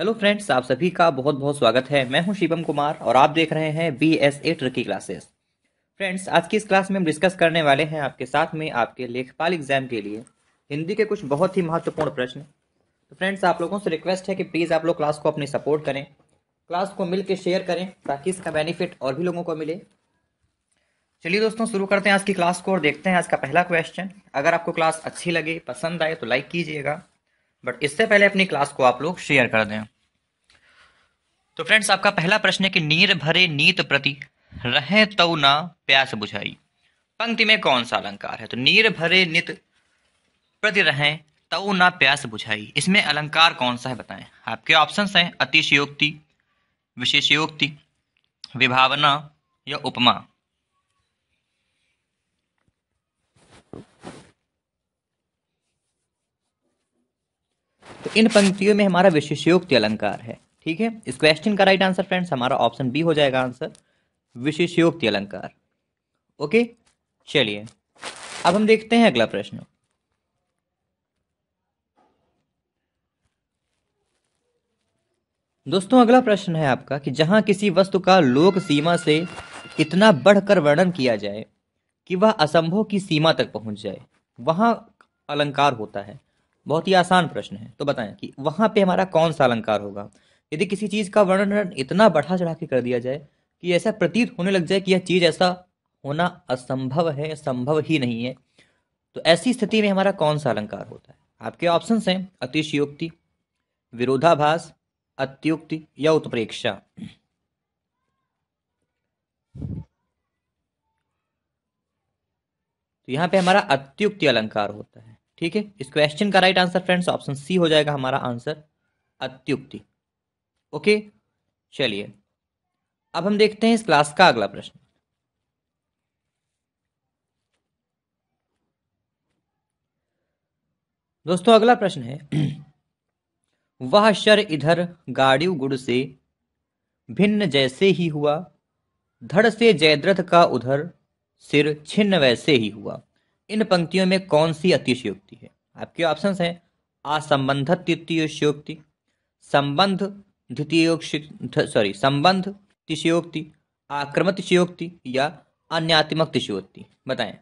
Hello friends आप सभी का बहुत बहुत स्वागत है मैं हूं शिवम कुमार और आप देख रहे हैं B S A tricky classes friends आज की इस क्लास में हम डिस्कस करने वाले हैं आपके साथ में आपके लेखपाल एग्जाम के लिए हिंदी के कुछ बहुत ही महत्वपूर्ण प्रश्न तो फ्रेंड्स आप लोगों से रिक्वेस्ट है कि प्लीज़ आप लोग क्लास को अपनी सपोर्ट करें क्लास को मिल शेयर करें ताकि इसका बेनिफिट और भी लोगों को मिले चलिए दोस्तों शुरू करते हैं आज की क्लास को और देखते हैं आज का पहला क्वेश्चन अगर आपको क्लास अच्छी लगे पसंद आए तो लाइक कीजिएगा बट इससे पहले अपनी क्लास को आप लोग शेयर कर दें तो फ्रेंड्स आपका पहला प्रश्न है कि नीर भरे नीत प्रति रहे तव ना प्यास बुझाई पंक्ति में कौन सा अलंकार है तो नीर भरे नित प्रति रहे तव ना प्यास बुझाई इसमें अलंकार कौन सा है बताएं आपके ऑप्शन हैं अतिशयोक्ति विशेषयोक्ति विभावना या उपमा तो इन पंक्तियों में हमारा विशेषयोक्ति अलंकार है ठीक है इस क्वेश्चन का राइट आंसर फ्रेंड्स हमारा ऑप्शन बी हो जाएगा आंसर विशेषयोक्ति अलंकार ओके चलिए अब हम देखते हैं अगला प्रश्न दोस्तों अगला प्रश्न है आपका कि जहां किसी वस्तु का लोक सीमा से इतना बढ़कर वर्णन किया जाए कि वह असंभव की सीमा तक पहुंच जाए वहां अलंकार होता है बहुत ही आसान प्रश्न है तो बताएं कि वहां पे हमारा कौन सा अलंकार होगा यदि किसी चीज का वर्णन इतना बढ़ा चढ़ा के कर दिया जाए कि ऐसा प्रतीत होने लग जाए कि यह चीज ऐसा होना असंभव है संभव ही नहीं है तो ऐसी स्थिति में हमारा कौन सा अलंकार होता है आपके ऑप्शन हैं अतिशयोक्ति विरोधाभास अत्युक्ति या उत्प्रेक्षा तो यहाँ पे हमारा अत्युक्ति अलंकार होता है ठीक है इस क्वेश्चन का right answer friends option C हो जाएगा हमारा आंसर अत्युक्ति ओके चलिए अब हम देखते हैं इस क्लास का अगला प्रश्न दोस्तों अगला प्रश्न है वह शर इधर गाड़ी गुड़ से भिन्न जैसे ही हुआ धड़ से जयद्रथ का उधर सिर छिन्न वैसे ही हुआ इन पंक्तियों में कौन सी अतिशयोक्ति है आपके ऑप्शंस हैं असंबंध तृतीयोक्ति संबंध द्वितीय सॉरी संबंध तिशयोक्ति आक्रम तिशयोक्ति या अन्यात्मक तिशयोक्ति बताएं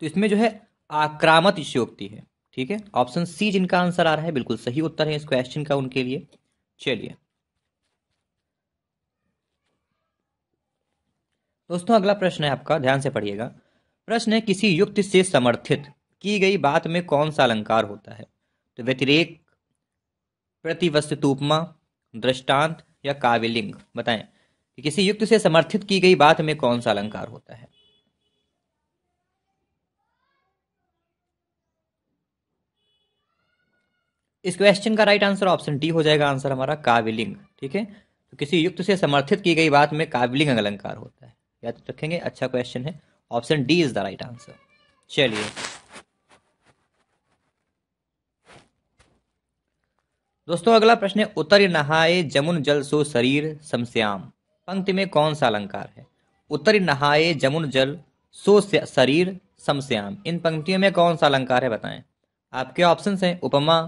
तो इसमें जो है आक्रामक शोक्ति है ठीक है ऑप्शन सी जिनका आंसर आ रहा है बिल्कुल सही उत्तर है इस क्वेश्चन का उनके लिए चलिए दोस्तों अगला प्रश्न है आपका ध्यान से पढ़िएगा प्रश्न है किसी युक्ति से समर्थित की गई बात में कौन सा अलंकार होता है तो व्यतिरेक प्रतिवस्तुपमा दृष्टांत या काव्यलिंग बताएं कि किसी युक्त से समर्थित की गई बात में कौन सा अलंकार होता है इस क्वेश्चन का राइट आंसर ऑप्शन डी हो जाएगा आंसर हमारा काव्यलिंग ठीक है तो किसी युक्त से समर्थित की गई बात में काविलिंग अलंकार होता है याद रखेंगे अच्छा क्वेश्चन है option D is the right answer चलिए दोस्तों अगला प्रश्न है उतर नहाए जमुन जल सो शरीर समस्याम पंक्ति में कौन सा अलंकार है उतर नहाए जमुन जल सो शरीर समस्याम इन पंक्तियों में कौन सा अलंकार है बताएं आपके ऑप्शंस हैं उपमा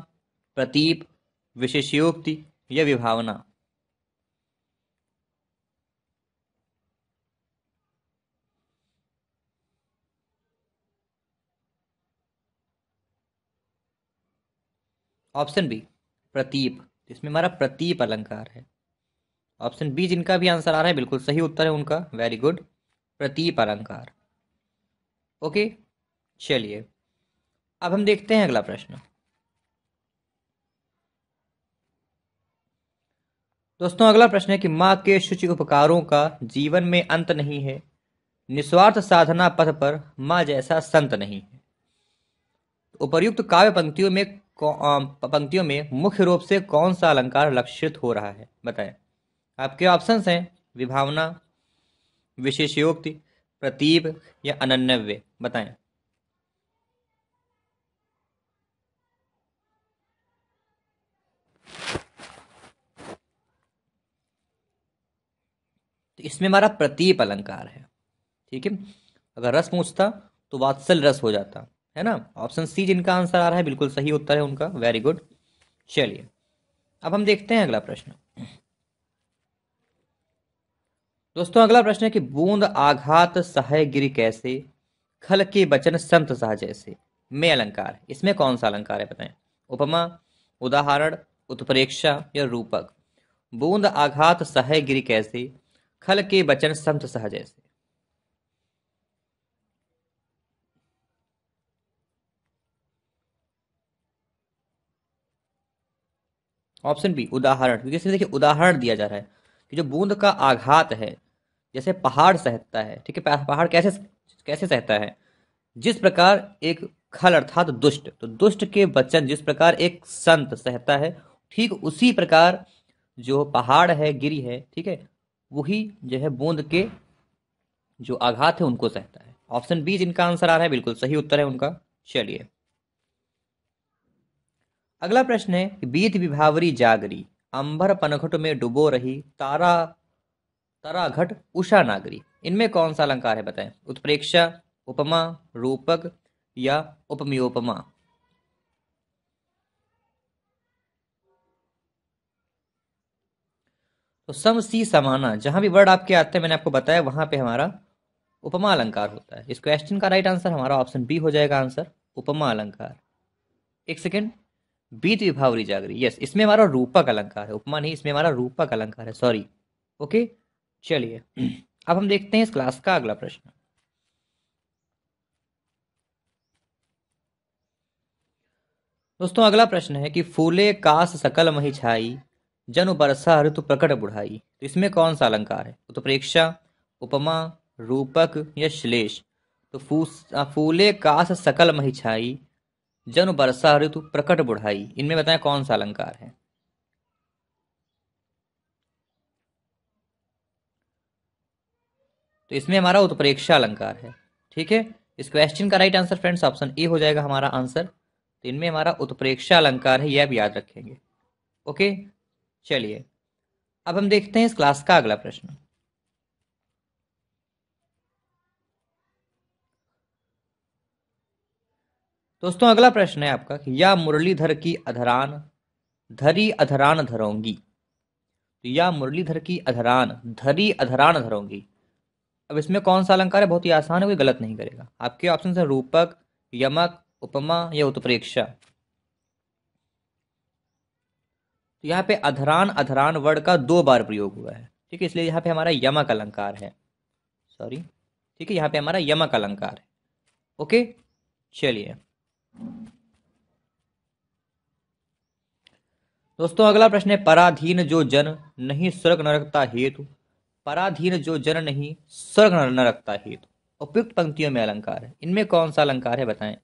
प्रतीप विशेषयोक्ति या विभावना ऑप्शन बी प्रतीप जिसमें हमारा प्रतीप अलंकार है ऑप्शन बी जिनका भी आंसर आ रहा है बिल्कुल सही उत्तर है उनका वेरी गुड प्रतीप अलंकार ओके चलिए अब हम देखते हैं अगला प्रश्न दोस्तों अगला प्रश्न है कि माँ के शुचि उपकारों का जीवन में अंत नहीं है निस्वार्थ साधना पथ पर माँ जैसा संत नहीं है तो उपर्युक्त काव्य पंक्तियों में पंक्तियों में मुख्य रूप से कौन सा अलंकार लक्षित हो रहा है बताएं आपके ऑप्शन हैं विभावना विशेषयोक्ति प्रतीप या अनन्यव्य बताएं तो इसमें हमारा प्रतीप अलंकार है ठीक है अगर रस पूछता तो वात्सल रस हो जाता है ना ऑप्शन सी जिनका आंसर आ रहा है बिल्कुल सही उत्तर है उनका वेरी गुड चलिए अब हम देखते हैं अगला प्रश्न दोस्तों अगला प्रश्न है कि बूंद आघात सहय गिरी कैसे खल के बचन संत सह जैसे में अलंकार इसमें कौन सा अलंकार है बताएं उपमा उदाहरण उत्प्रेक्षा या रूपक बूंद आघात सह गिरी कैसे खल के बचन संत सह जैसे ऑप्शन बी उदाहरण क्योंकि इसमें देखिए उदाहरण दिया जा रहा है कि जो बूंद का आघात है जैसे पहाड़ सहता है ठीक है पहाड़ कैसे कैसे सहता है जिस प्रकार एक खल अर्थात दुष्ट तो दुष्ट के वचन जिस प्रकार एक संत सहता है ठीक उसी प्रकार जो पहाड़ है गिरी है ठीक है वही जो है बूंद के जो आघात है उनको सहता है ऑप्शन बी जिनका आंसर आ रहा है बिल्कुल सही उत्तर है उनका चलिए अगला प्रश्न है बीत विभावरी जागरी अंबर पनघट में डुबो रही तारा तराघट उषा नागरी इनमें कौन सा अलंकार है बताएं उत्प्रेक्षा उपमा रूपक या उपमियोपमा तो सम सी समाना जहां भी वर्ड आपके आते हैं मैंने आपको बताया वहां पे हमारा उपमा अलंकार होता है इस क्वेश्चन का राइट आंसर हमारा ऑप्शन बी हो जाएगा आंसर उपमा अलंकार एक सेकेंड बीत विभावरी जागरी यस इसमें हमारा रूपक अलंकार है उपमा नहीं इसमें हमारा रूपक अलंकार है सॉरी ओके चलिए अब हम देखते हैं इस क्लास का अगला प्रश्न दोस्तों अगला प्रश्न है कि फूले कास सकल मही छाई जन बरसा ऋतु प्रकट बुढ़ाई तो इसमें कौन सा अलंकार है तो प्रेक्षा उपमा रूपक या श्लेष तो फूस फूले कास सकल मही छाई जन बरसा ऋतु प्रकट बुढ़ाई इनमें बताएं कौन सा अलंकार है तो इसमें हमारा उत्प्रेक्षा अलंकार है ठीक है इस क्वेश्चन का right answer friends option A हो जाएगा हमारा आंसर तो इनमें हमारा उत्प्रेक्षा अलंकार है यह आप याद रखेंगे ओके चलिए अब हम देखते हैं इस क्लास का अगला प्रश्न दोस्तों अगला प्रश्न है आपका कि या मुरलीधर की अधरान धरी अधरान धरोंगी तो या मुरलीधर की अधरान धरी अधरान धरोंगी अब इसमें कौन सा अलंकार है बहुत ही आसान है कोई गलत नहीं करेगा आपके ऑप्शन है रूपक यमक उपमा या उत्प्रेक्षा तो यहाँ पे अधरान अधरान वर्ड का दो बार प्रयोग हुआ है ठीक है इसलिए यहाँ पे हमारा यमक अलंकार है सॉरी ठीक है यहाँ पे हमारा यमक अलंकार है ओके चलिए दोस्तों अगला प्रश्न है पराधीन जो जन नहीं स्वर्ग नरकता हेतु पराधीन जो जन नहीं स्वर्ग नरकता हेतु उपयुक्त पंक्तियों में अलंकार है इनमें कौन सा अलंकार है बताएं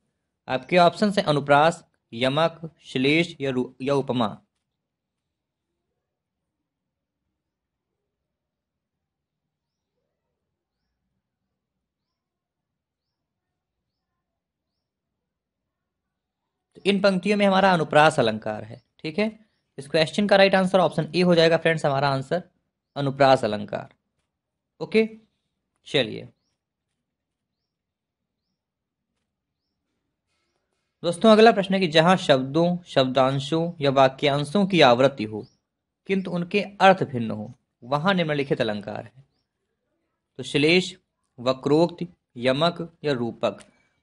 आपके ऑप्शन है अनुप्रास यमक श्लेष या, या उपमा इन पंक्तियों में हमारा अनुप्रास अलंकार है ठीक है इस क्वेश्चन का राइट आंसर ऑप्शन ए हो जाएगा फ्रेंड्स हमारा आंसर अनुप्रास अलंकार ओके चलिए दोस्तों अगला प्रश्न है कि जहां शब्दों शब्दांशों या वाक्यांशों की आवृत्ति हो किंतु उनके अर्थ भिन्न हो वहां निम्नलिखित अलंकार है तो श्लेष वक्रोक्त यमक या रूपक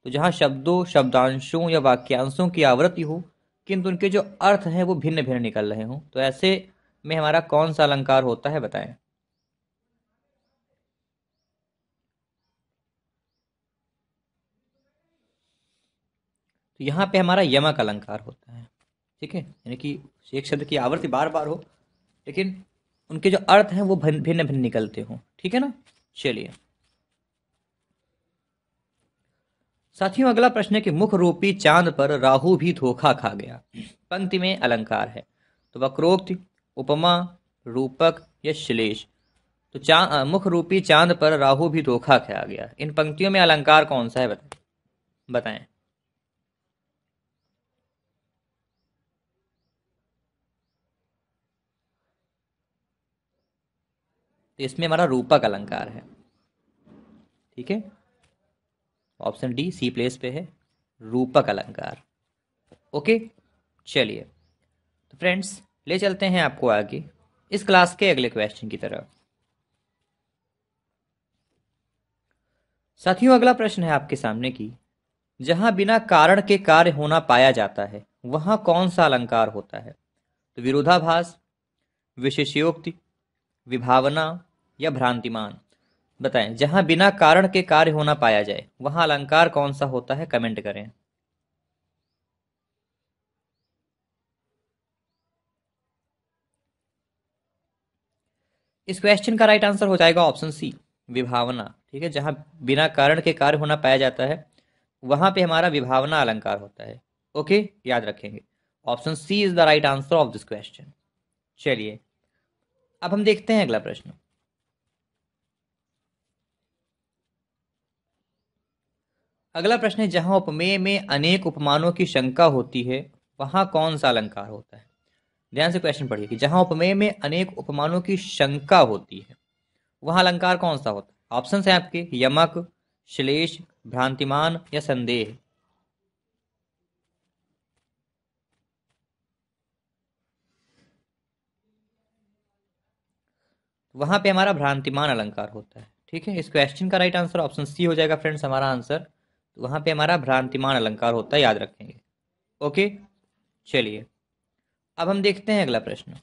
तो जहाँ शब्दों शब्दांशों या वाक्यांशों की आवृत्ति हो किंतु उनके जो अर्थ हैं वो भिन्न भिन्न निकल रहे हों तो ऐसे में हमारा कौन सा अलंकार होता है बताएं तो यहाँ पे हमारा यमक अलंकार होता है ठीक है यानी कि एक शब्द की आवृत्ति बार बार हो लेकिन उनके जो अर्थ हैं वो भिन्न भिन्न भिन्न निकलते हों ठीक है ना चलिए साथियों अगला प्रश्न है कि मुख रूपी चांद पर राहु भी धोखा खा गया पंक्ति में अलंकार है तो वक्रोक्ति उपमा रूपक या श्लेष तो चांद मुख रूपी चांद पर राहु भी धोखा खा गया इन पंक्तियों में अलंकार कौन सा है बताएं बताएं तो इसमें हमारा रूपक अलंकार है ठीक है ऑप्शन डी सी प्लेस पे है रूपक अलंकार ओके चलिए तो फ्रेंड्स ले चलते हैं आपको आगे इस क्लास के अगले क्वेश्चन की तरफ साथियों अगला प्रश्न है आपके सामने की जहां बिना कारण के कार्य होना पाया जाता है वहां कौन सा अलंकार होता है तो विरोधाभास विशेषयोक्ति विभावना या भ्रांतिमान बताएं जहां बिना कारण के कार्य होना पाया जाए वहां अलंकार कौन सा होता है कमेंट करें इस क्वेश्चन का राइट आंसर हो जाएगा ऑप्शन सी विभावना ठीक है जहां बिना कारण के कार्य होना पाया जाता है वहां पे हमारा विभावना अलंकार होता है ओके याद रखेंगे option C is the right answer of this question चलिए अब हम देखते हैं अगला प्रश्न अगला प्रश्न है जहाँ उपमेय में अनेक उपमानों की शंका होती है वहाँ कौन सा अलंकार होता है ध्यान से क्वेश्चन पढ़िए कि जहाँ उपमेय में अनेक उपमानों की शंका होती है वहाँ अलंकार कौन सा होता है ऑप्शन है आपके यमक श्लेष भ्रांतिमान या संदेह वहां पे हमारा भ्रांतिमान अलंकार होता है ठीक है इस क्वेश्चन का राइट आंसर ऑप्शन सी हो जाएगा फ्रेंड्स हमारा आंसर वहाँ पे हमारा भ्रांतिमान अलंकार होता है याद रखेंगे ओके चलिए अब हम देखते हैं अगला प्रश्न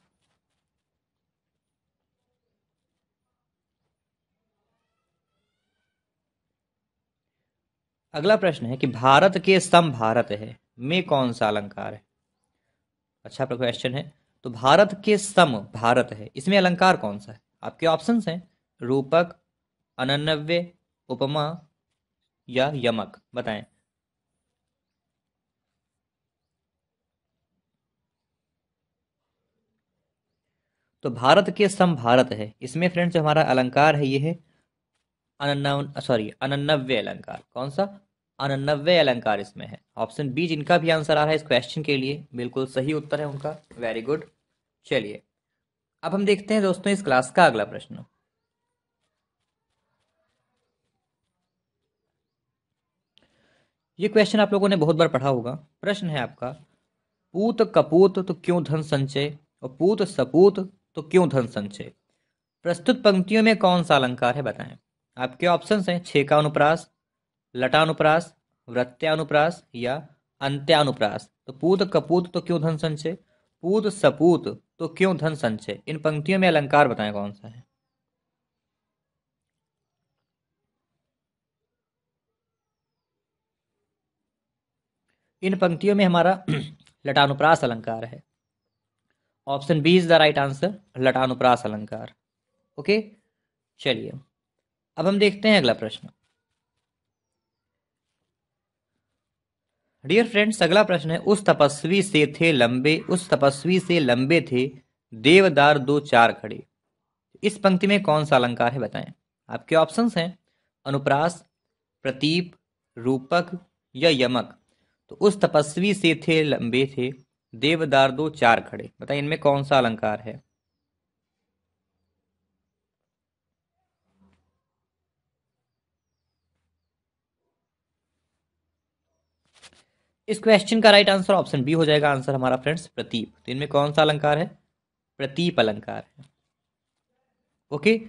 अगला प्रश्न है कि भारत के सम भारत है में कौन सा अलंकार है अच्छा क्वेश्चन है तो भारत के सम भारत है इसमें अलंकार कौन सा है आपके ऑप्शंस हैं रूपक अनन्नव्य उपमा या यमक बताएं तो भारत के सम भारत है इसमें फ्रेंड्स जो हमारा अलंकार है ये है अनन्न सॉरी अनन्नव्य अलंकार कौन सा अनन्नव्य अलंकार इसमें है ऑप्शन बी जिनका भी आंसर आ रहा है इस क्वेश्चन के लिए बिल्कुल सही उत्तर है उनका वेरी गुड चलिए अब हम देखते हैं दोस्तों इस क्लास का अगला प्रश्न ये क्वेश्चन आप लोगों ने बहुत बार पढ़ा होगा प्रश्न है आपका पूत कपूत तो क्यों धन संचय और पूत सपूत तो क्यों धन संचय प्रस्तुत पंक्तियों में कौन सा अलंकार है बताएं आपके ऑप्शन हैं छेकानुप्रास लटानुप्रास वृत्यानुप्रास या अंत्यानुप्रास तो पूत कपूत तो क्यों धन संचय पूत सपूत तो क्यों धन संचय इन पंक्तियों में अलंकार बताएं कौन सा है इन पंक्तियों में हमारा लटानुप्रास अलंकार है option B is the right answer लटानुप्रास अलंकार ओके चलिए अब हम देखते हैं अगला प्रश्न डियर फ्रेंड्स अगला प्रश्न है उस तपस्वी से थे लंबे उस तपस्वी से लंबे थे देवदार दो चार खड़े इस पंक्ति में कौन सा अलंकार है बताएं आपके ऑप्शंस हैं अनुप्रास प्रतीप रूपक या यमक तो उस तपस्वी से थे लंबे थे देवदार दो चार खड़े बताइए इनमें कौन सा अलंकार है इस क्वेश्चन का राइट आंसर ऑप्शन बी हो जाएगा आंसर हमारा फ्रेंड्स प्रतीप तो इनमें कौन सा अलंकार है प्रतीप अलंकार है okay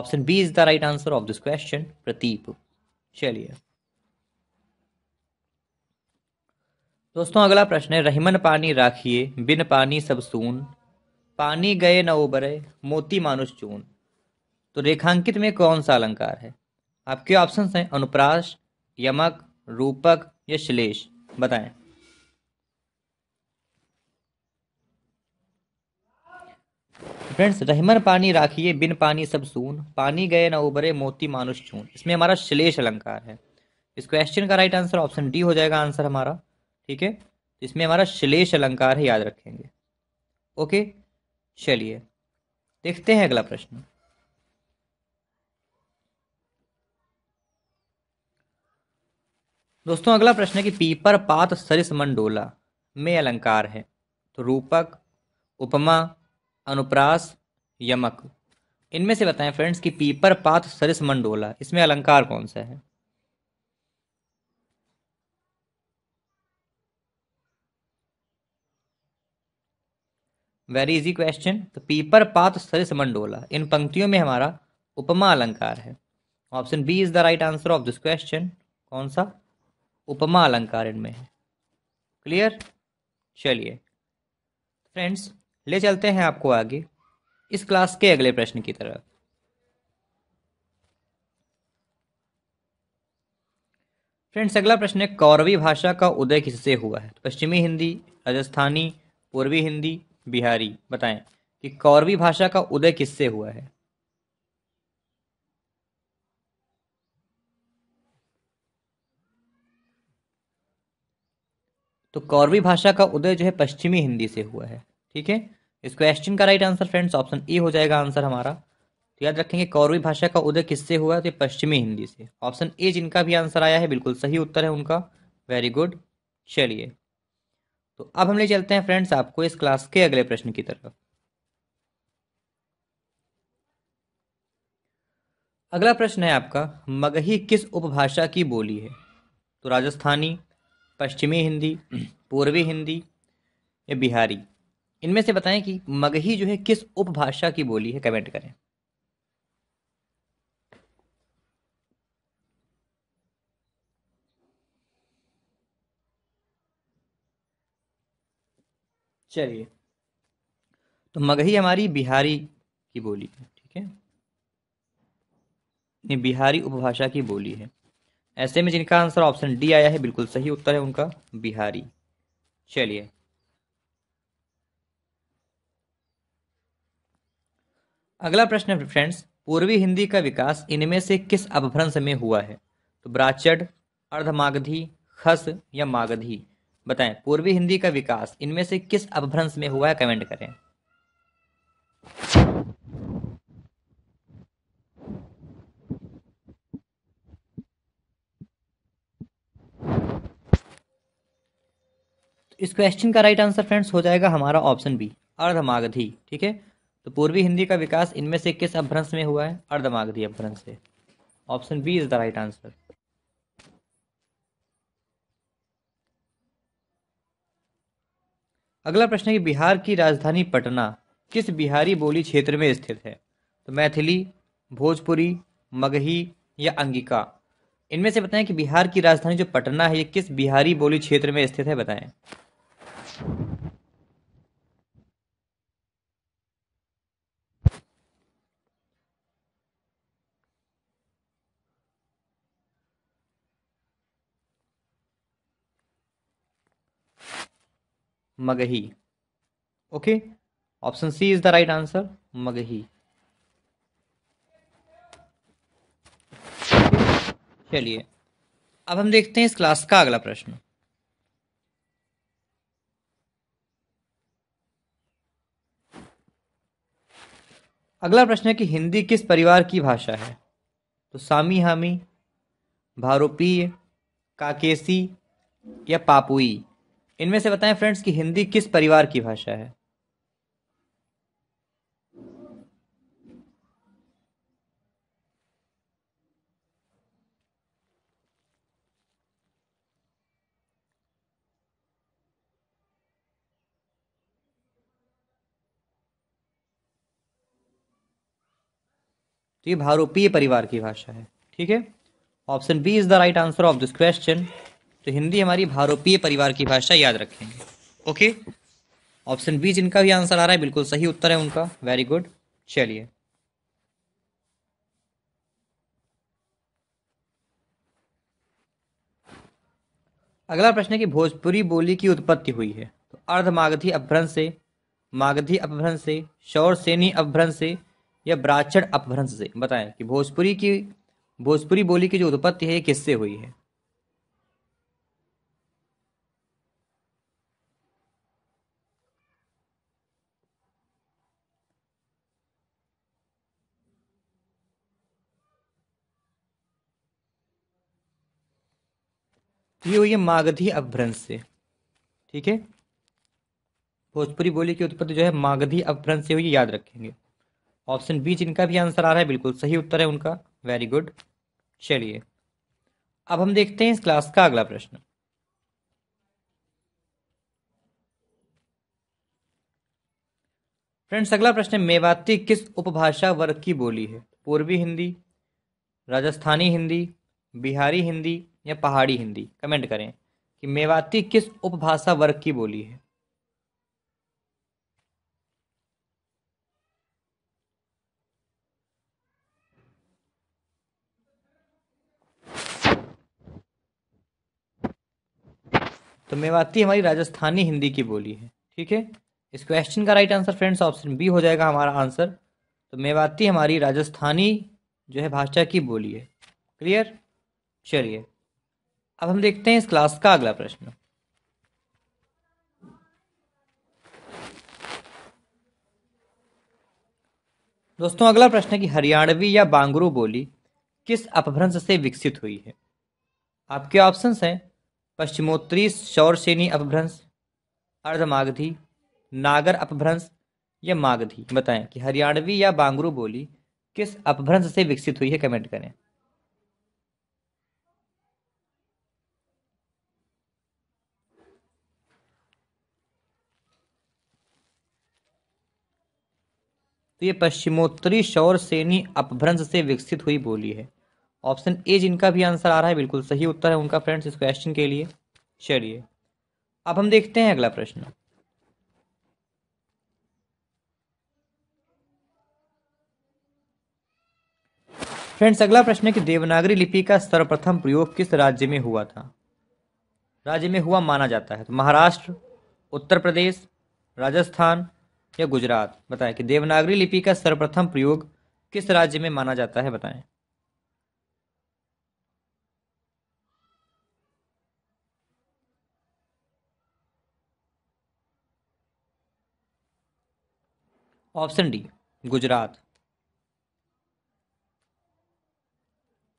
option B is the right answer of this question प्रतीप चलिए दोस्तों अगला प्रश्न है रहीमन पानी राखिए बिन पानी सब सून पानी गए न उबरे मोती मानुष चून तो रेखांकित में कौन सा अलंकार है आपके ऑप्शन हैं अनुप्राश यमक रूपक या श्लेष बताएं फ्रेंड्स रहमन पानी राखिए बिन पानी सब सून पानी गए न उबरे मोती मानुष चून इसमें हमारा श्लेष अलंकार है इस क्वेश्चन का राइट आंसर ऑप्शन डी हो जाएगा आंसर हमारा ठीक है तो इसमें हमारा श्लेष अलंकार है याद रखेंगे ओके चलिए देखते हैं अगला प्रश्न दोस्तों अगला प्रश्न है कि पीपर पात सरिस मंडोला में अलंकार है तो रूपक उपमा अनुप्रास यमक इनमें से बताएं फ्रेंड्स कि पीपर पात सरिस मंडोला इसमें अलंकार कौन सा है वेरी इजी क्वेश्चन तो पीपर पात सरिस मंडोला इन पंक्तियों में हमारा उपमा अलंकार है option B is the right answer of this question कौन सा उपमा अलंकार इनमें है क्लियर चलिए फ्रेंड्स ले चलते हैं आपको आगे इस क्लास के अगले प्रश्न की तरफ फ्रेंड्स अगला प्रश्न है कौरवी भाषा का उदय किससे हुआ है पश्चिमी हिंदी राजस्थानी पूर्वी हिंदी बिहारी बताएं कि कौरवी भाषा का उदय किससे हुआ है तो कौरवी भाषा का उदय जो है पश्चिमी हिंदी से हुआ है ठीक है इस क्वेश्चन का right answer friends option A हो जाएगा आंसर हमारा तो याद रखेंगे कौरवी भाषा का उदय किससे हुआ तो पश्चिमी हिंदी से ऑप्शन ए जिनका भी आंसर आया है बिल्कुल सही उत्तर है उनका वेरी गुड चलिए तो अब हम ले चलते हैं फ्रेंड्स आपको इस क्लास के अगले प्रश्न की तरफ अगला प्रश्न है आपका मगही किस उपभाषा की बोली है तो राजस्थानी पश्चिमी हिंदी पूर्वी हिंदी या बिहारी इनमें से बताएं कि मगही जो है किस उपभाषा की बोली है कमेंट करें चलिए तो मगही हमारी बिहारी की बोली है ठीक है ये बिहारी उपभाषा की बोली है ऐसे में जिनका आंसर ऑप्शन डी आया है बिल्कुल सही उत्तर है उनका बिहारी चलिए अगला प्रश्न है फ्रेंड्स पूर्वी हिंदी का विकास इनमें से किस अपभ्रंश में हुआ है तो ब्राचड अर्धमागधी खस या मागधी बताएं पूर्वी हिंदी का विकास इनमें से किस अपभ्रंश में हुआ है कमेंट करें तो इस क्वेश्चन का राइट आंसर फ्रेंड्स हो जाएगा हमारा ऑप्शन बी अर्धमागधी ठीक है तो पूर्वी हिंदी का विकास इनमें से किस अभ्रंश में हुआ है अर्धमागधी अभ्रंश से option B is the right answer अगला प्रश्न है कि बिहार की राजधानी पटना किस बिहारी बोली क्षेत्र में स्थित है तो मैथिली भोजपुरी मगही या अंगिका इनमें से बताएं कि बिहार की राजधानी जो पटना है ये किस बिहारी बोली क्षेत्र में स्थित है बताएं Magahi okay option C is the right answer Magahi चलिए अब हम देखते हैं इस क्लास का अगला प्रश्न अगला प्रश्न है कि हिंदी किस परिवार की भाषा है तो सामी हामी भारोपीय काकेसी या पापुई इनमें से बताएं फ्रेंड्स कि हिंदी किस परिवार की भाषा है तो ये भारूपीय परिवार की भाषा है ठीक है option B is the right answer of this question तो हिंदी हमारी भारोपीय परिवार की भाषा याद रखेंगे ओके ऑप्शन बी जिनका भी आंसर आ रहा है बिल्कुल सही उत्तर है उनका वेरी गुड चलिए अगला प्रश्न है कि भोजपुरी बोली की उत्पत्ति हुई है तो अर्धमागधी अपभ्रंश से मागधी अपभ्रंश से शौर सेनी अपभ्रंश से या ब्राचड़ अपभ्रंश से बताएं कि भोजपुरी की भोजपुरी बोली की जो उत्पत्ति है किससे हुई है ये हुई है मागधी अपभ्रंश से ठीक है भोजपुरी बोली की उत्पत्ति जो है मागधी अपभ्रंश से हुई याद रखेंगे ऑप्शन बी जिनका भी आंसर आ रहा है बिल्कुल सही उत्तर है उनका वेरी गुड चलिए अब हम देखते हैं इस क्लास का अगला प्रश्न फ्रेंड्स अगला प्रश्न है मेवाती किस उपभाषा वर्ग की बोली है पूर्वी हिंदी राजस्थानी हिंदी बिहारी हिंदी या पहाड़ी हिंदी कमेंट करें कि मेवाती किस उपभाषा वर्ग की बोली है तो मेवाती हमारी राजस्थानी हिंदी की बोली है ठीक है इस क्वेश्चन का right answer friends option B हो जाएगा हमारा आंसर तो मेवाती हमारी राजस्थानी जो है भाषा की बोली है क्लियर चलिए अब हम देखते हैं इस क्लास का अगला प्रश्न दोस्तों अगला प्रश्न है कि हरियाणवी या बांगरू बोली किस अपभ्रंश से विकसित हुई है आपके ऑप्शंस हैं पश्चिमोत्तरी शौरसेनी अपभ्रंश अर्धमागधी नागर अपभ्रंश या मागधी बताएं कि हरियाणवी या बांगरू बोली किस अपभ्रंश से विकसित हुई है कमेंट करें तो ये पश्चिमोत्तरी शौर सेनी अपभ्रंश से विकसित हुई बोली है ऑप्शन ए जिनका भी आंसर आ रहा है बिल्कुल सही उत्तर है उनका फ्रेंड्स इस क्वेश्चन के लिए चलिए अब हम देखते हैं अगला प्रश्न फ्रेंड्स अगला प्रश्न है कि देवनागरी लिपि का सर्वप्रथम प्रयोग किस राज्य में हुआ था राज्य में हुआ माना जाता है तो महाराष्ट्र उत्तर प्रदेश राजस्थान या गुजरात बताएं कि देवनागरी लिपि का सर्वप्रथम प्रयोग किस राज्य में माना जाता है बताएं ऑप्शन डी गुजरात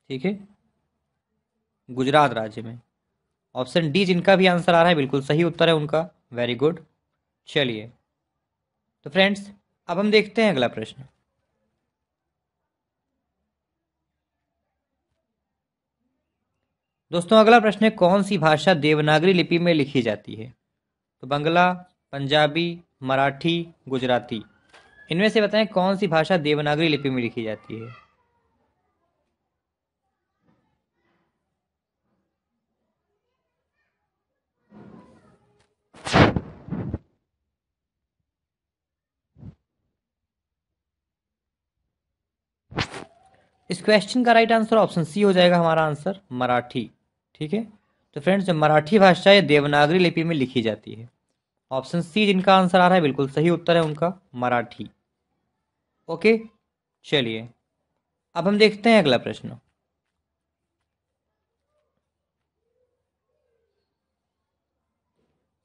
ठीक है गुजरात राज्य में ऑप्शन डी जिनका भी आंसर आ रहा है बिल्कुल सही उत्तर है उनका वेरी गुड चलिए तो फ्रेंड्स अब हम देखते हैं अगला प्रश्न दोस्तों अगला प्रश्न है कौन सी भाषा देवनागरी लिपि में लिखी जाती है तो बंगला पंजाबी मराठी गुजराती इनमें से बताएं कौन सी भाषा देवनागरी लिपि में लिखी जाती है इस क्वेश्चन का राइट आंसर ऑप्शन सी हो जाएगा हमारा आंसर मराठी ठीक है तो फ्रेंड्स जो मराठी भाषा है देवनागरी लिपि में लिखी जाती है ऑप्शन सी जिनका आंसर आ रहा है बिल्कुल सही उत्तर है उनका मराठी ओके चलिए अब हम देखते हैं अगला प्रश्न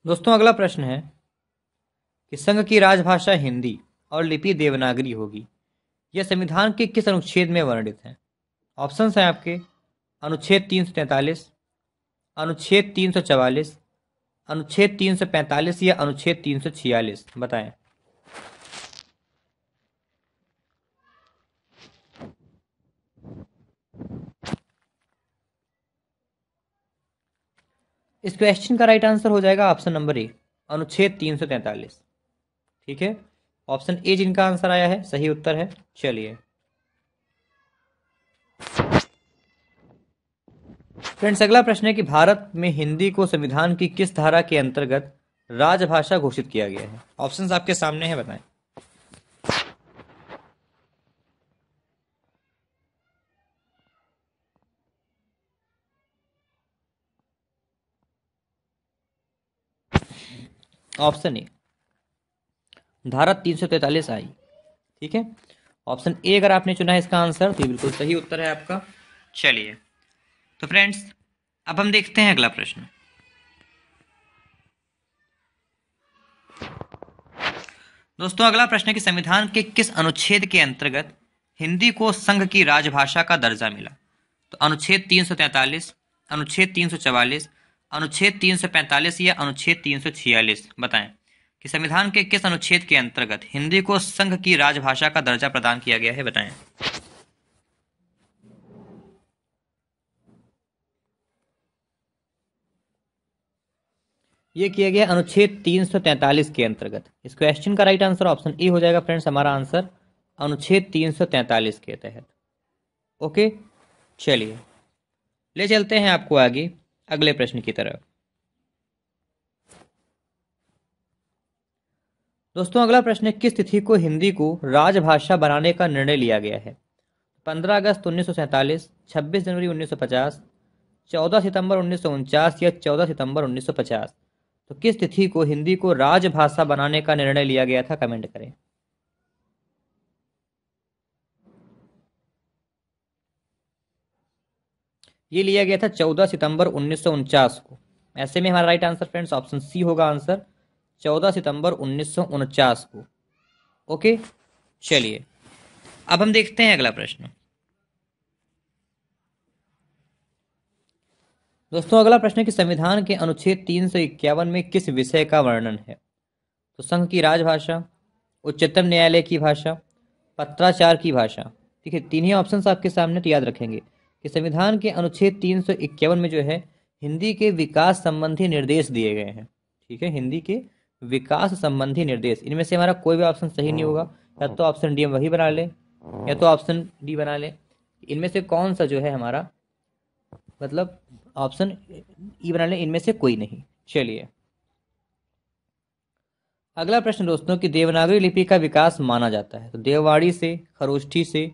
दोस्तों अगला प्रश्न है कि संघ की राजभाषा हिंदी और लिपि देवनागरी होगी यह संविधान के किस अनुच्छेद में वर्णित है ऑप्शन हैं आपके अनुच्छेद तीन सौ तैंतालीस अनुच्छेद तीन सौ चवालीस अनुच्छेद तीन सौ पैंतालीस या अनुच्छेद तीन सौ छियालीस बताएं इस क्वेश्चन का राइट आंसर हो जाएगा ऑप्शन नंबर ए अनुच्छेद तीन सौ तैंतालीस ठीक है ऑप्शन ए जिनका आंसर आया है सही उत्तर है चलिए फ्रेंड्स अगला प्रश्न है कि भारत में हिंदी को संविधान की किस धारा के अंतर्गत राजभाषा घोषित किया गया है ऑप्शंस आपके सामने हैं बताएं ऑप्शन ए धारा तैतालीस आई ठीक है ऑप्शन ए अगर आपने चुना है इसका आंसर तो बिल्कुल सही उत्तर है आपका चलिए तो फ्रेंड्स अब हम देखते हैं अगला प्रश्न दोस्तों अगला प्रश्न है कि संविधान के किस अनुच्छेद के अंतर्गत हिंदी को संघ की राजभाषा का दर्जा मिला तो अनुच्छेद 343, अनुच्छेद 344, अनुच्छेद 345 या अनुच्छेद 346 बताएं कि संविधान के किस अनुच्छेद के अंतर्गत हिंदी को संघ की राजभाषा का दर्जा प्रदान किया गया है बताएं ये किया गया अनुच्छेद 343 के अंतर्गत इस क्वेश्चन का राइट आंसर ऑप्शन ए हो जाएगा फ्रेंड्स हमारा आंसर अनुच्छेद 343 के तहत ओके चलिए ले चलते हैं आपको आगे अगले प्रश्न की तरफ दोस्तों अगला प्रश्न है किस तिथि को हिंदी को राजभाषा बनाने का निर्णय लिया गया है 15 अगस्त उन्नीस सौ 26 जनवरी 1950, 14 सितंबर उन्नीस या 14 सितंबर 1950 तो किस तिथि को हिंदी को राजभाषा बनाने का निर्णय लिया गया था कमेंट करें ये लिया गया था 14 सितंबर उन्नीस को ऐसे में हमारा right answer friends option C होगा आंसर चौदह सितंबर उन्नीस को ओके चलिए अब हम देखते हैं अगला प्रश्न दोस्तों अगला प्रश्न है कि संविधान के अनुच्छेद तीन सौ इक्यावन में किस विषय का वर्णन है तो संघ की राजभाषा उच्चतम न्यायालय की भाषा पत्राचार की भाषा ठीक है तीन ही ऑप्शन आपके सामने तो याद रखेंगे कि संविधान के अनुच्छेद तीन में जो है हिंदी के विकास संबंधी निर्देश दिए गए हैं ठीक है हिंदी के विकास संबंधी निर्देश इनमें से हमारा कोई भी ऑप्शन सही नहीं होगा हाँ। या तो ऑप्शन डी हम वही बना लें या तो ऑप्शन डी बना लें इनमें से कौन सा जो है हमारा मतलब ऑप्शन ई e बना लें इनमें से कोई नहीं चलिए अगला प्रश्न दोस्तों कि देवनागरी लिपि का विकास माना जाता है तो देववाड़ी से खरोष्ठी से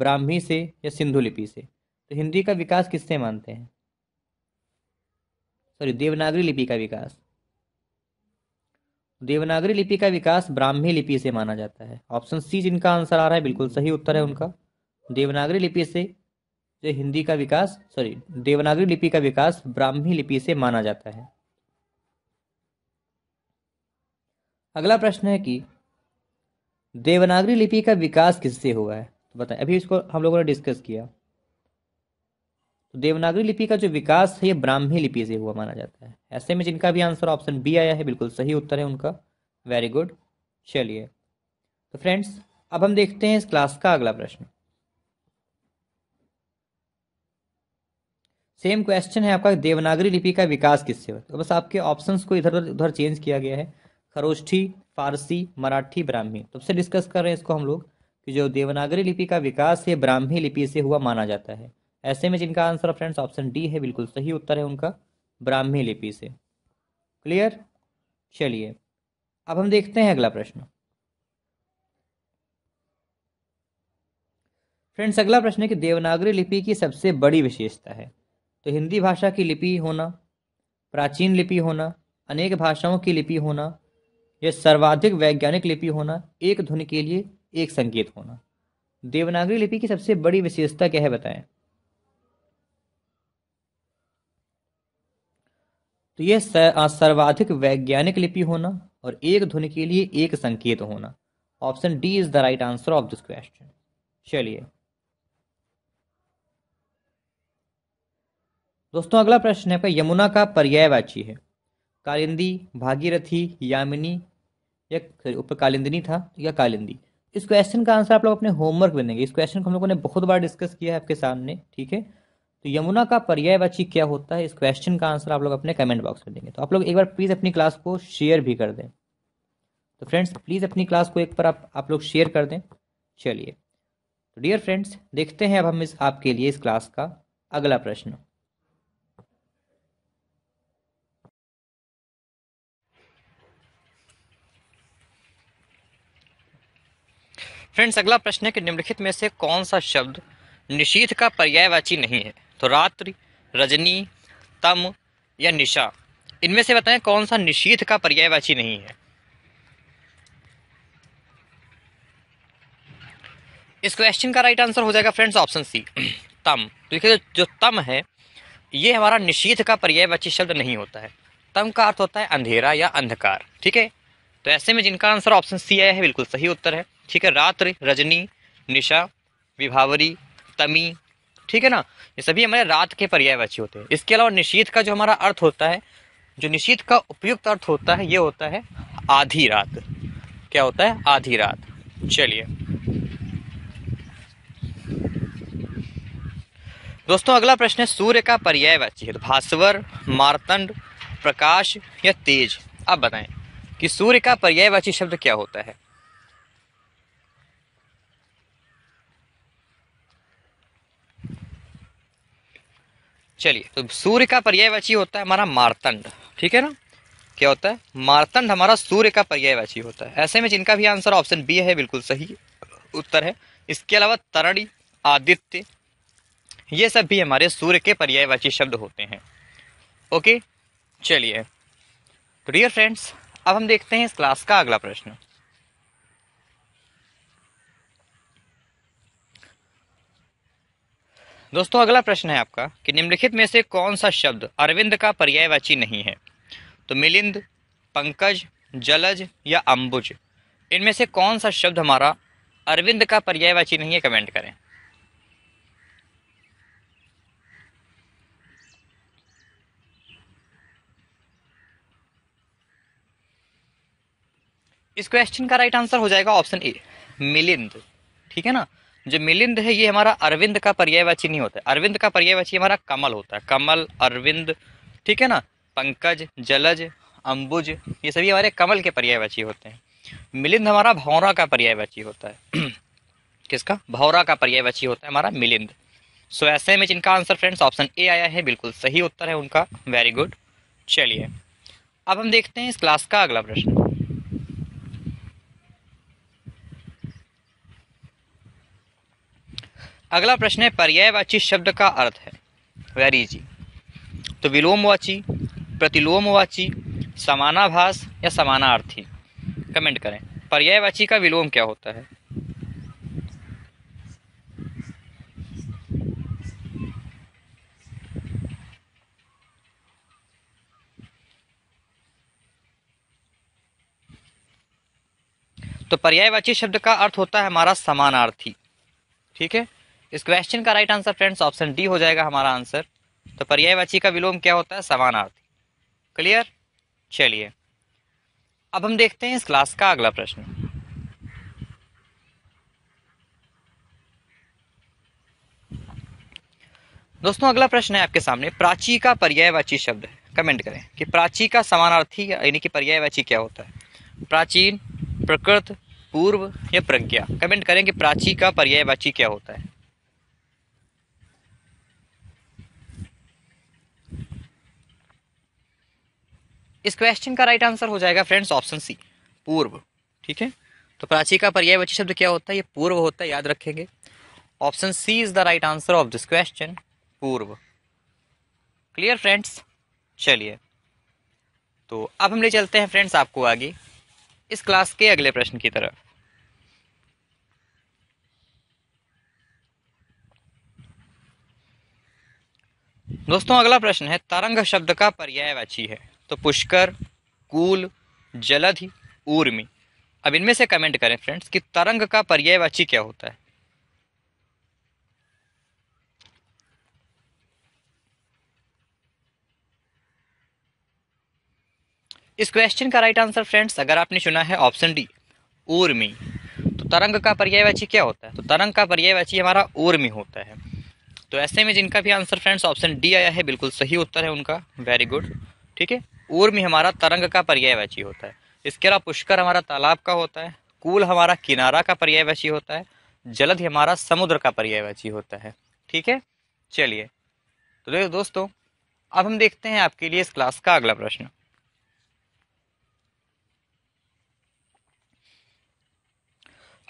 ब्राह्मी से या सिंधु लिपि से तो हिंदी का विकास किससे मानते हैं सॉरी देवनागरी लिपि का विकास देवनागरी लिपि का विकास ब्राह्मी लिपि से माना जाता है ऑप्शन सी जिनका आंसर आ रहा है बिल्कुल सही उत्तर है उनका देवनागरी लिपि से जो हिंदी का विकास सॉरी देवनागरी लिपि का विकास ब्राह्मी लिपि से माना जाता है अगला प्रश्न है कि देवनागरी लिपि का विकास किससे हुआ है तो बताएं अभी इसको हम लोगों ने डिस्कस किया तो देवनागरी लिपि का जो विकास है ये ब्राह्मी लिपि से हुआ माना जाता है ऐसे में जिनका भी आंसर ऑप्शन बी आया है बिल्कुल सही उत्तर है उनका वेरी गुड चलिए तो फ्रेंड्स अब हम देखते हैं इस क्लास का अगला प्रश्न सेम क्वेश्चन है आपका देवनागरी लिपि का विकास किससे हुआ तो बस आपके ऑप्शंस को इधर उधर चेंज किया गया है खरोष्ठी फारसी मराठी ब्राह्मी तब से डिस्कस कर रहे हैं इसको हम लोग कि जो देवनागरी लिपि का विकास है ब्राह्मी लिपि से हुआ माना जाता है ऐसे में जिनका आंसर फ्रेंड्स ऑप्शन डी है बिल्कुल सही उत्तर है उनका ब्राह्मी लिपि से क्लियर चलिए अब हम देखते हैं अगला प्रश्न फ्रेंड्स अगला प्रश्न है कि देवनागरी लिपि की सबसे बड़ी विशेषता है तो हिंदी भाषा की लिपि होना प्राचीन लिपि होना अनेक भाषाओं की लिपि होना या सर्वाधिक वैज्ञानिक लिपि होना एक धुन के लिए एक संकेत होना देवनागरी लिपि की सबसे बड़ी विशेषता क्या है बताएं तो यह सर्वाधिक वैज्ञानिक लिपि होना और एक ध्वनि के लिए एक संकेत होना option D is the right answer of this question चलिए दोस्तों अगला प्रश्न है यमुना का पर्यायवाची है कालिंदी भागीरथी यामिनी या सॉरी था या कालिंदी इस क्वेश्चन का आंसर आप लोग अपने होमवर्क में देंगे इस क्वेश्चन को हम लोगों ने बहुत बार डिस्कस किया है आपके सामने ठीक है तो यमुना का पर्यायवाची क्या होता है इस क्वेश्चन का आंसर आप लोग अपने कमेंट बॉक्स में देंगे तो आप लोग एक बार प्लीज़ अपनी क्लास को शेयर भी कर दें तो फ्रेंड्स प्लीज़ अपनी क्लास को एक बार आप आप लोग शेयर कर दें चलिए तो डियर फ्रेंड्स देखते हैं अब हम इस आपके लिए इस क्लास का अगला प्रश्न फ्रेंड्स अगला प्रश्न है कि निम्नलिखित में से कौन सा शब्द निषीध का पर्यायवाची नहीं है तो रात्रि रजनी तम या निशा इनमें से बताएं कौन सा निशीथ का पर्यायवाची नहीं है इस क्वेश्चन का राइट आंसर हो जाएगा फ्रेंड्स ऑप्शन सी तम तो देखिए जो तम है ये हमारा निशीथ का पर्यायवाची शब्द नहीं होता है तम का अर्थ होता है अंधेरा या अंधकार ठीक है तो ऐसे में जिनका आंसर ऑप्शन सी आया है बिल्कुल सही उत्तर है ठीक है रात्र रजनी निशा विभावरी तमी ठीक है ना ये सभी हमारे रात के पर्यायवाची होते हैं इसके अलावा निशीत का जो हमारा अर्थ होता है जो निशीत का उपयुक्त अर्थ होता है ये होता है आधी रात क्या होता है आधी रात चलिए दोस्तों अगला प्रश्न है सूर्य का पर्यायवाची है तो भास्वर मारतंड प्रकाश या तेज आप बताएं कि सूर्य का पर्यायवाची शब्द क्या होता है चलिए तो सूर्य का पर्यायवाची होता है हमारा मारतंड ठीक है ना क्या होता है मारतंड हमारा सूर्य का पर्यायवाची होता है ऐसे में जिनका भी आंसर ऑप्शन बी है बिल्कुल सही उत्तर है इसके अलावा तरणी आदित्य ये सब भी हमारे सूर्य के पर्यायवाची शब्द होते हैं ओके चलिए तो डियर फ्रेंड्स अब हम देखते हैं इस क्लास का अगला प्रश्न दोस्तों अगला प्रश्न है आपका कि निम्नलिखित में से कौन सा शब्द अरविंद का पर्यायवाची नहीं है तो मिलिंद पंकज जलज या अंबुज इनमें से कौन सा शब्द हमारा अरविंद का पर्यायवाची नहीं है कमेंट करें इस क्वेश्चन का राइट आंसर हो जाएगा ऑप्शन ए मिलिंद ठीक है ना जो मिलिंद है ये हमारा अरविंद का पर्यायवाची नहीं होता है अरविंद का पर्यायवाची हमारा कमल होता है कमल अरविंद ठीक है ना पंकज जलज अंबुज ये सभी हमारे कमल के पर्यायवाची होते हैं मिलिंद हमारा भौरा का पर्यायवाची होता है किसका भौरा का पर्यायवाची होता है हमारा मिलिंद सो ऐसे में जिनका आंसर फ्रेंड्स ऑप्शन ए आया है बिल्कुल सही उत्तर है उनका वेरी गुड चलिए अब हम देखते हैं इस क्लास का अगला प्रश्न अगला प्रश्न है पर्यायवाची शब्द का अर्थ है वेरी इजी तो विलोमवाची प्रतिलोमवाची समानाभास या समानार्थी कमेंट करें पर्यायवाची का विलोम क्या होता है तो पर्यायवाची शब्द का अर्थ होता है हमारा समानार्थी ठीक है इस क्वेश्चन का right answer friends option D हो जाएगा हमारा आंसर तो पर्यायवाची का विलोम क्या होता है समानार्थी क्लियर चलिए अब हम देखते हैं इस क्लास का अगला प्रश्न दोस्तों अगला प्रश्न है आपके सामने प्राची का पर्यायवाची शब्द है कमेंट करें कि प्राची का समानार्थी यानी कि पर्यायवाची क्या होता है प्राचीन प्रकृत पूर्व या प्रज्ञा कमेंट करें कि प्राची का पर्यायवाची क्या होता है इस क्वेश्चन का राइट आंसर हो जाएगा फ्रेंड्स ऑप्शन सी पूर्व ठीक है तो प्राची का पर्याय वाची शब्द क्या होता है ये पूर्व होता है याद रखेंगे option C is the right answer of this question पूर्व क्लियर फ्रेंड्स चलिए तो अब हम ले चलते हैं फ्रेंड्स आपको आगे इस क्लास के अगले प्रश्न की तरफ दोस्तों अगला प्रश्न है तरंग शब्द का पर्यायवाची है तो पुष्कर कूल जलधि ऊर्मी अब इनमें से कमेंट करें फ्रेंड्स कि तरंग का पर्यायवाची क्या होता है इस क्वेश्चन का राइट आंसर फ्रेंड्स अगर आपने चुना है ऑप्शन डी ऊर्मी तो तरंग का पर्यायवाची क्या होता है तो तरंग का पर्यायवाची हमारा ऊर्मी होता है तो ऐसे में जिनका भी आंसर फ्रेंड्स ऑप्शन डी आया है बिल्कुल सही उत्तर है उनका वेरी गुड ठीक है उर्मी हमारा तरंग का पर्यायवाची होता है इसके अलावा पुष्कर हमारा तालाब का होता है कूल हमारा किनारा का पर्यायवाची होता है जलद हमारा समुद्र का पर्यायवाची होता है ठीक है चलिए तो देखो दोस्तों अब हम देखते हैं आपके लिए इस क्लास का अगला प्रश्न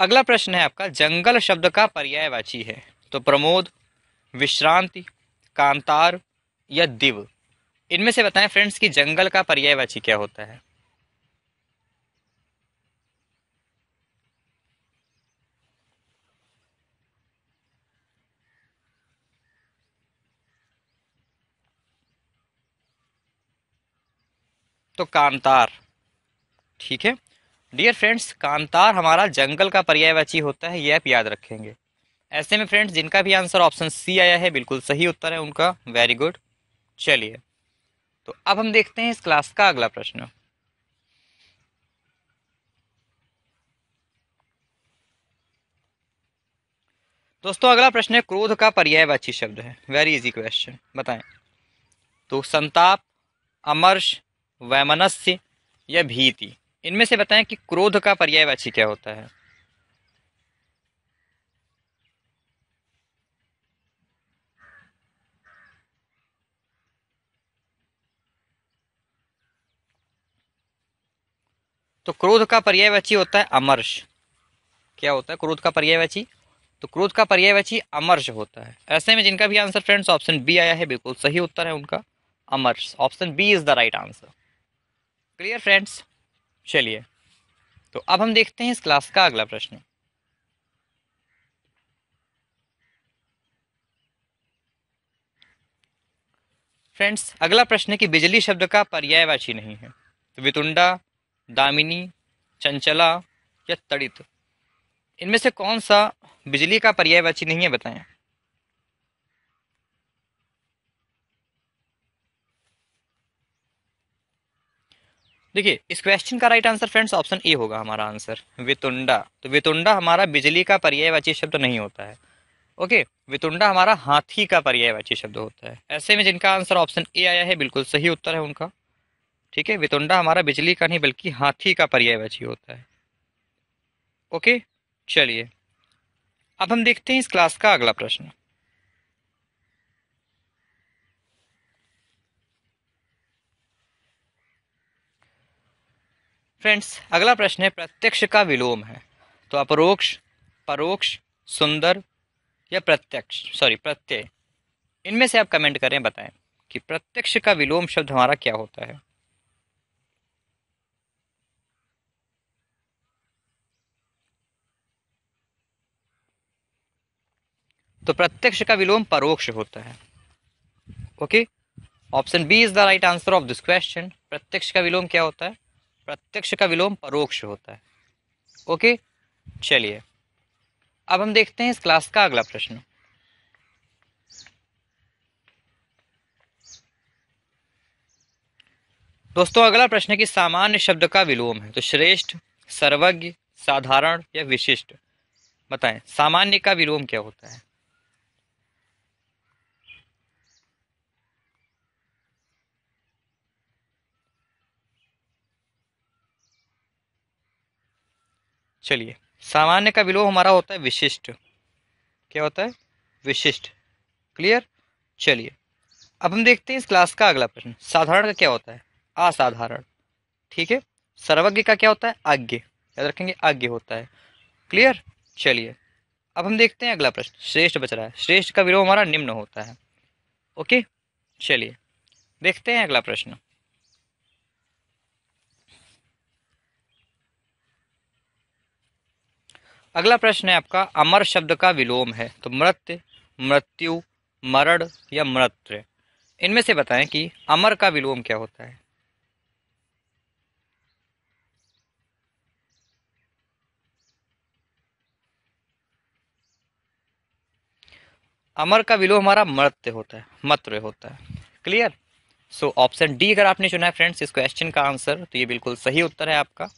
अगला प्रश्न है आपका जंगल शब्द का पर्यायवाची है तो प्रमोद विश्रांति कांतार या दिव इनमें से बताएं फ्रेंड्स कि जंगल का पर्यायवाची क्या होता है तो कांतार ठीक है डियर फ्रेंड्स कांतार हमारा जंगल का पर्यायवाची होता है ये आप याद रखेंगे ऐसे में फ्रेंड्स जिनका भी आंसर ऑप्शन सी आया है बिल्कुल सही उत्तर है उनका वेरी गुड चलिए तो अब हम देखते हैं इस क्लास का अगला प्रश्न दोस्तों अगला प्रश्न है क्रोध का पर्यायवाची शब्द है वेरी इजी क्वेश्चन बताएं तो संताप अमर्ष वैमनस्य या भीति इनमें से बताएं कि क्रोध का पर्यायवाची क्या होता है तो क्रोध का पर्यायवाची होता है अमर्श क्या होता है क्रोध का पर्यायवाची तो क्रोध का पर्यायवाची अमर्श होता है ऐसे में जिनका भी आंसर फ्रेंड्स ऑप्शन बी आया है बिल्कुल सही उत्तर है उनका अमर्श option B is the right answer clear friends चलिए तो अब हम देखते हैं इस क्लास का अगला प्रश्न फ्रेंड्स अगला प्रश्न है कि बिजली शब्द का पर्यायवाची नहीं है तो वितुंडा दामिनी चंचला या तड़ित इनमें से कौन सा बिजली का पर्यायवाची नहीं है बताएं देखिए इस क्वेश्चन का right answer friends option A होगा हमारा आंसर वितुंडा तो वितुंडा हमारा बिजली का पर्यायवाची शब्द नहीं होता है ओके वितुंडा हमारा हाथी का पर्यायवाची शब्द होता है ऐसे में जिनका आंसर ऑप्शन ए आया है बिल्कुल सही उत्तर है उनका ठीक है वितुंडा हमारा बिजली का नहीं बल्कि हाथी का पर्यायवाची होता है ओके चलिए अब हम देखते हैं इस क्लास का अगला प्रश्न फ्रेंड्स अगला प्रश्न है प्रत्यक्ष का विलोम है तो अपरोक्ष परोक्ष सुंदर या प्रत्यक्ष सॉरी प्रत्यय इनमें से आप कमेंट करें बताएं कि प्रत्यक्ष का विलोम शब्द हमारा क्या होता है तो प्रत्यक्ष का विलोम परोक्ष होता है okay option B is the right answer of this question प्रत्यक्ष का विलोम क्या होता है प्रत्यक्ष का विलोम परोक्ष होता है ओके चलिए अब हम देखते हैं इस क्लास का अगला प्रश्न दोस्तों अगला प्रश्न की सामान्य शब्द का विलोम है तो श्रेष्ठ सर्वज्ञ साधारण या विशिष्ट बताएं सामान्य का विलोम क्या होता है चलिए सामान्य का विलोम हमारा होता है विशिष्ट क्या होता है विशिष्ट क्लियर चलिए अब हम देखते हैं इस क्लास का अगला प्रश्न साधारण का क्या होता है असाधारण ठीक है सर्वज्ञ का क्या होता है आज्ञ याद रखेंगे आज्ञ होता है क्लियर चलिए अब हम देखते हैं अगला प्रश्न श्रेष्ठ बच रहा है श्रेष्ठ का विरोध हमारा निम्न होता है ओके चलिए देखते हैं अगला प्रश्न अगला प्रश्न है आपका अमर शब्द का विलोम है तो मृत्य मृत्यु मरण या मृत्य इनमें से बताएं कि अमर का विलोम क्या होता है अमर का विलोम हमारा मृत्य होता है मत्र होता है क्लियर सो ऑप्शन डी अगर आपने चुना है फ्रेंड्स इस क्वेश्चन का आंसर तो ये बिल्कुल सही उत्तर है आपका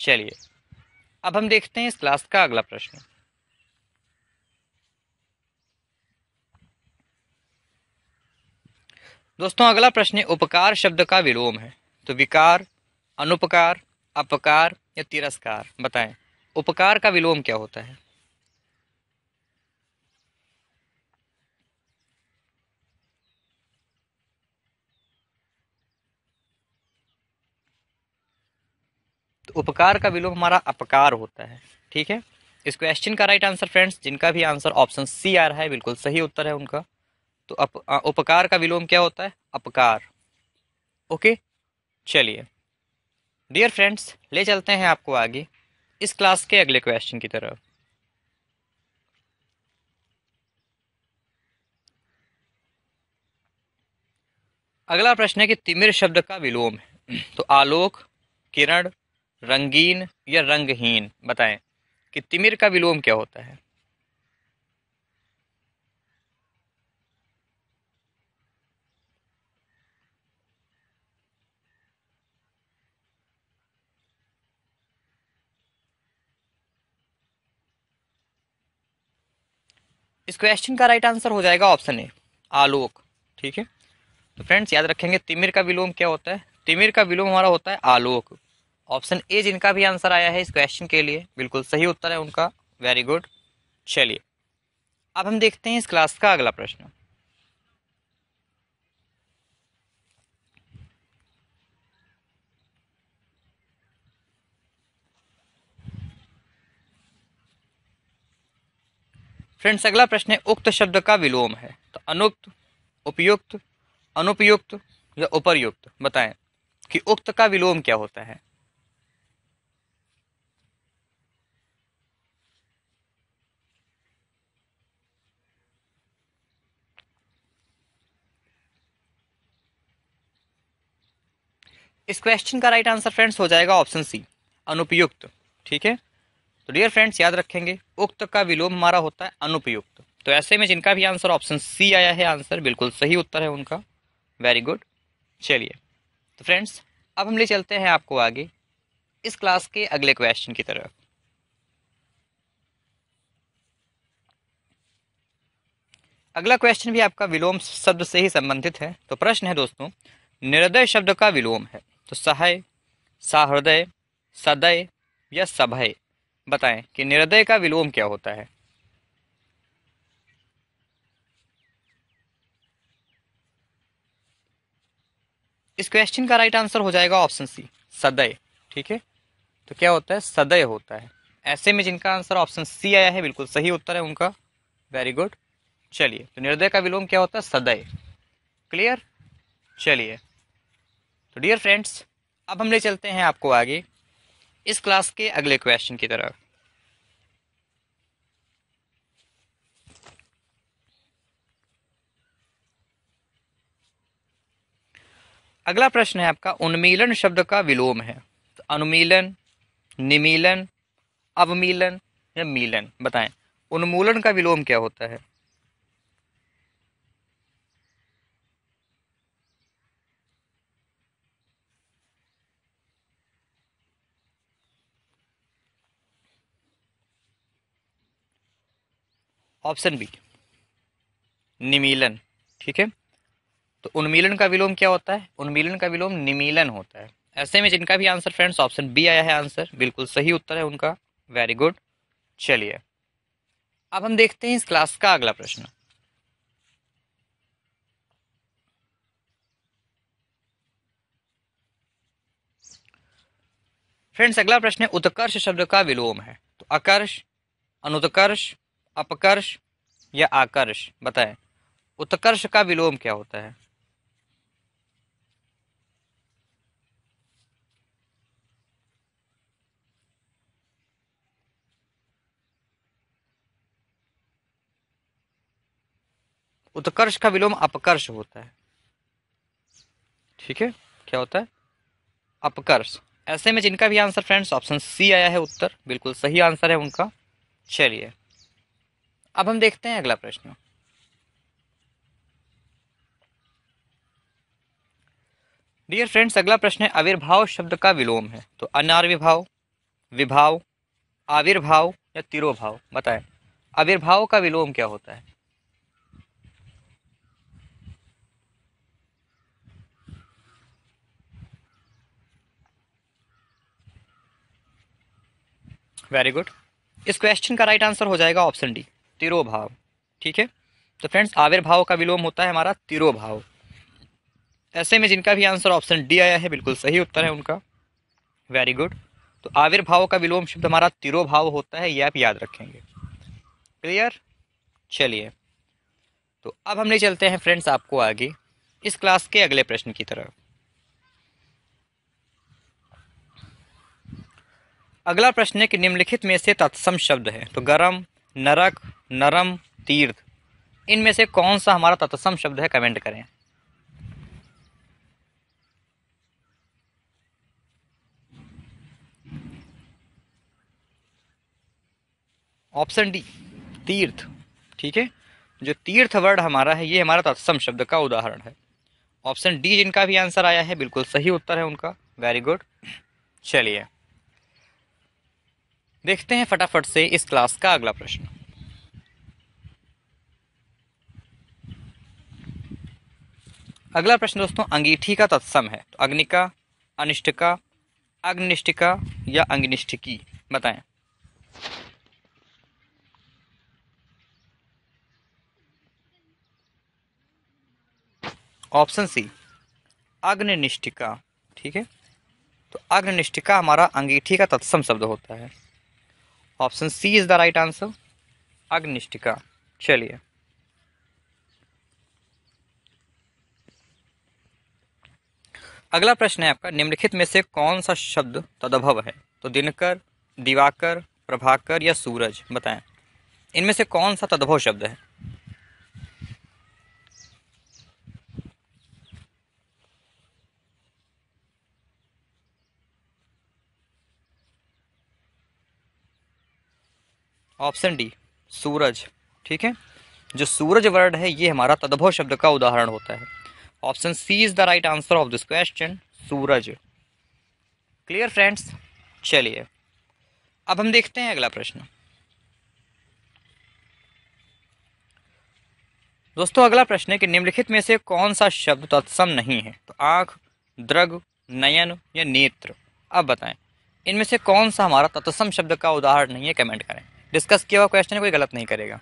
चलिए अब हम देखते हैं इस क्लास का अगला प्रश्न दोस्तों अगला प्रश्न उपकार शब्द का विलोम है तो विकार अनुपकार अपकार या तिरस्कार बताएं उपकार का विलोम क्या होता है उपकार का विलोम हमारा अपकार होता है ठीक है इस क्वेश्चन का राइट आंसर फ्रेंड्स जिनका भी आंसर ऑप्शन सी आ रहा है बिल्कुल सही उत्तर है उनका तो अप, आ, उपकार का विलोम क्या होता है अपकार ओके चलिए डियर फ्रेंड्स ले चलते हैं आपको आगे इस क्लास के अगले क्वेश्चन की तरफ अगला प्रश्न है कि तिमिर शब्द का विलोम है तो आलोक किरण रंगीन या रंगहीन बताएं कि तिमिर का विलोम क्या होता है इस क्वेश्चन का राइट आंसर हो जाएगा ऑप्शन ए आलोक ठीक है तो फ्रेंड्स याद रखेंगे तिमिर का विलोम क्या होता है तिमिर का विलोम हमारा होता है आलोक ऑप्शन ए जिनका भी आंसर आया है इस क्वेश्चन के लिए बिल्कुल सही उत्तर है उनका वेरी गुड चलिए अब हम देखते हैं इस क्लास का अगला प्रश्न फ्रेंड्स अगला प्रश्न है उक्त शब्द का विलोम है तो अनुक्त उपयुक्त अनुपयुक्त या उपरयुक्त बताएं कि उक्त का विलोम क्या होता है इस क्वेश्चन का राइट आंसर फ्रेंड्स हो जाएगा ऑप्शन सी अनुपयुक्त ठीक है तो डियर फ्रेंड्स याद रखेंगे उक्त का विलोम हमारा होता है अनुपयुक्त तो ऐसे में जिनका भी आंसर ऑप्शन सी आया है आंसर बिल्कुल सही उत्तर है उनका वेरी गुड चलिए तो फ्रेंड्स अब हम ले चलते हैं आपको आगे इस क्लास के अगले क्वेश्चन की तरफ अगला क्वेश्चन भी आपका विलोम शब्द से ही संबंधित है तो प्रश्न है दोस्तों निर्दय शब्द का विलोम है तो सहय सहृदय सदय या सभय बताएं कि निर्दय का विलोम क्या होता है इस क्वेश्चन का राइट आंसर हो जाएगा ऑप्शन सी सदय ठीक है तो क्या होता है सदय होता है ऐसे में जिनका आंसर ऑप्शन सी आया है बिल्कुल सही उत्तर है उनका वेरी गुड चलिए तो निर्दय का विलोम क्या होता है सदय क्लियर चलिए तो डियर फ्रेंड्स अब हम ले चलते हैं आपको आगे इस क्लास के अगले क्वेश्चन की तरफ अगला प्रश्न है आपका उन्मीलन शब्द का विलोम है तो अनुमीलन निमीलन अवमीलन या मीलन बताएं उन्मूलन का विलोम क्या होता है ऑप्शन बी निमीलन ठीक है तो उन्मीलन का विलोम क्या होता है उन्मीलन का विलोम निमीलन होता है ऐसे में जिनका भी आंसर फ्रेंड्स ऑप्शन बी आया है आंसर बिल्कुल सही उत्तर है उनका वेरी गुड चलिए अब हम देखते हैं इस क्लास का अगला प्रश्न फ्रेंड्स अगला प्रश्न है उत्कर्ष शब्द का विलोम है तो अकर्ष अनुत्कर्ष अपकर्ष या आकर्ष बताएं उत्कर्ष का विलोम क्या होता है उत्कर्ष का विलोम अपकर्ष होता है ठीक है क्या होता है अपकर्ष ऐसे में जिनका भी आंसर फ्रेंड्स ऑप्शन सी आया है उत्तर बिल्कुल सही आंसर है उनका चलिए अब हम देखते हैं अगला प्रश्न डियर फ्रेंड्स अगला प्रश्न है आविर्भाव शब्द का विलोम है तो अनार्विभाव विभाव आविर्भाव या तिरोभाव बताएं आविर्भाव का विलोम क्या होता है वेरी गुड इस क्वेश्चन का राइट right आंसर हो जाएगा ऑप्शन डी तिरोभाव ठीक है तो फ्रेंड्स आविर्भाव का विलोम होता है हमारा तिरोभाव ऐसे में जिनका भी आंसर ऑप्शन डी आया है बिल्कुल सही उत्तर है उनका वेरी गुड तो आविर्भाव का विलोम शब्द हमारा तिरोभाव होता है ये आप याद रखेंगे क्लियर चलिए तो अब हम ले चलते हैं फ्रेंड्स आपको आगे इस क्लास के अगले प्रश्न की तरफ अगला प्रश्न है कि निम्नलिखित में से तत्सम शब्द है तो गरम नरक नरम तीर्थ इनमें से कौन सा हमारा तत्सम शब्द है कमेंट करें ऑप्शन डी तीर्थ ठीक है जो तीर्थ वर्ड हमारा है ये हमारा तत्सम शब्द का उदाहरण है ऑप्शन डी जिनका भी आंसर आया है बिल्कुल सही उत्तर है उनका वेरी गुड चलिए देखते हैं फटाफट से इस क्लास का अगला प्रश्न अगला प्रश्न दोस्तों अंगीठी का तत्सम है तो अग्निका अनिष्टिका अग्निष्टिका या अंगनिष्ठिकी बताएं ऑप्शन सी अग्निष्ठिका ठीक है तो अग्निष्ठिका हमारा अंगीठी का तत्सम शब्द होता है option C is the right answer अग्निष्ठिका चलिए अगला प्रश्न है आपका निम्नलिखित में से कौन सा शब्द तदभव है तो दिनकर दिवाकर प्रभाकर या सूरज बताएं इनमें से कौन सा तद्भव शब्द है ऑप्शन डी सूरज ठीक है जो सूरज वर्ड है ये हमारा तद्भव शब्द का उदाहरण होता है option C is the right answer of this question सूरज क्लियर फ्रेंड्स चलिए अब हम देखते हैं अगला प्रश्न दोस्तों अगला प्रश्न है कि निम्नलिखित में से कौन सा शब्द तत्सम नहीं है तो आंख द्रग नयन या नेत्र अब बताएं इनमें से कौन सा हमारा तत्सम शब्द का उदाहरण नहीं है कमेंट करें डिस्कस किया हुआ क्वेश्चन कोई गलत नहीं करेगा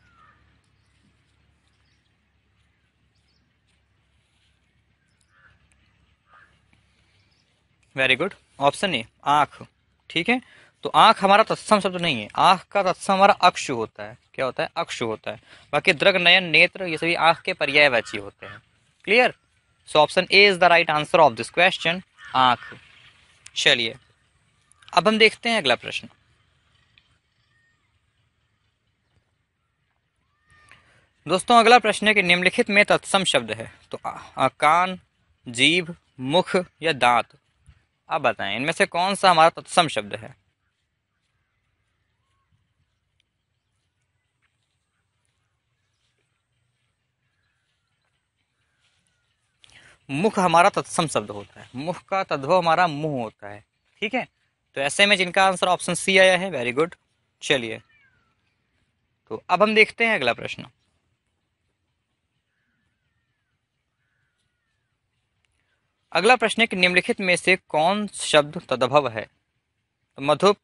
वेरी गुड ऑप्शन ए आंख ठीक है तो आंख हमारा तत्सम शब्द नहीं है आंख का तत्सम हमारा अक्ष होता है क्या होता है अक्ष होता है बाकी दृग नयन नेत्र ये सभी आंख के पर्यायवाची होते हैं clear so option A is the right answer of this question आंख चलिए अब हम देखते हैं अगला प्रश्न दोस्तों अगला प्रश्न है कि निम्नलिखित में तत्सम शब्द है तो आ, आ, कान जीभ मुख या दांत अब बताएं इनमें से कौन सा हमारा तत्सम शब्द है मुख हमारा तत्सम शब्द होता है मुख का तद्भव हमारा मुंह होता है ठीक है तो ऐसे में जिनका आंसर ऑप्शन सी आया है वेरी गुड चलिए तो अब हम देखते हैं अगला प्रश्न अगला प्रश्न है कि निम्नलिखित में से कौन शब्द तदभव है मधुप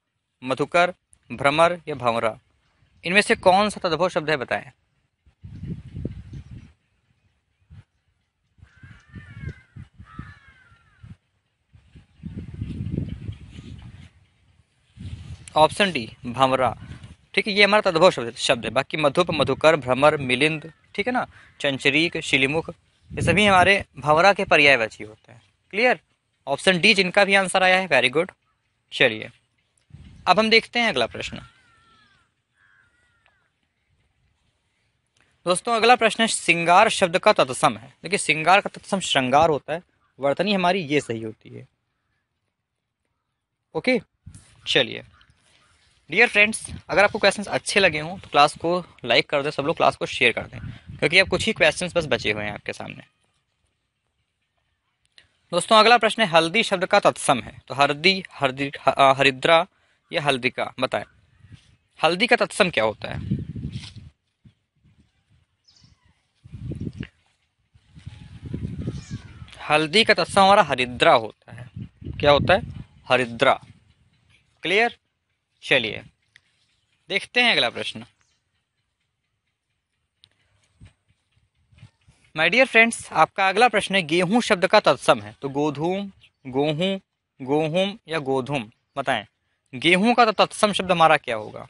मधुकर भ्रमर या भंवरा इनमें से कौन सा तदभव शब्द है बताएं ऑप्शन डी भंवरा ठीक है ये हमारा तद्भव शब्द शब्द है बाकी मधुप मधुकर भ्रमर मिलिंद ठीक है ना चंचरीक शिलीमुख ये सभी हमारे भवरा के पर्यायवाची होते हैं क्लियर ऑप्शन डी जिनका भी आंसर आया है वेरी गुड चलिए अब हम देखते हैं अगला प्रश्न दोस्तों अगला प्रश्न है श्रृंगार शब्द का तत्सम है देखिए श्रृंगार का तत्सम श्रृंगार होता है वर्तनी हमारी ये सही होती है ओके चलिए डियर फ्रेंड्स अगर आपको क्वेश्चंस अच्छे लगे हों तो क्लास को लाइक कर दें सब लोग क्लास को शेयर कर दें क्योंकि अब कुछ ही क्वेश्चंस बस बचे हुए हैं आपके सामने दोस्तों अगला प्रश्न है हल्दी शब्द का तत्सम है तो हल्दी हरदी हरिद्रा या हल्दी का बताए हल्दी का तत्सम क्या होता है हल्दी का तत्सम हमारा हरिद्रा होता है क्या होता है हरिद्रा क्लियर चलिए देखते हैं अगला प्रश्न माय डियर फ्रेंड्स आपका अगला प्रश्न है गेहूं शब्द का तत्सम है तो गोधूम गोहूं गोहूम या गोधूम बताएं गेहूं का तो तत्सम शब्द हमारा क्या होगा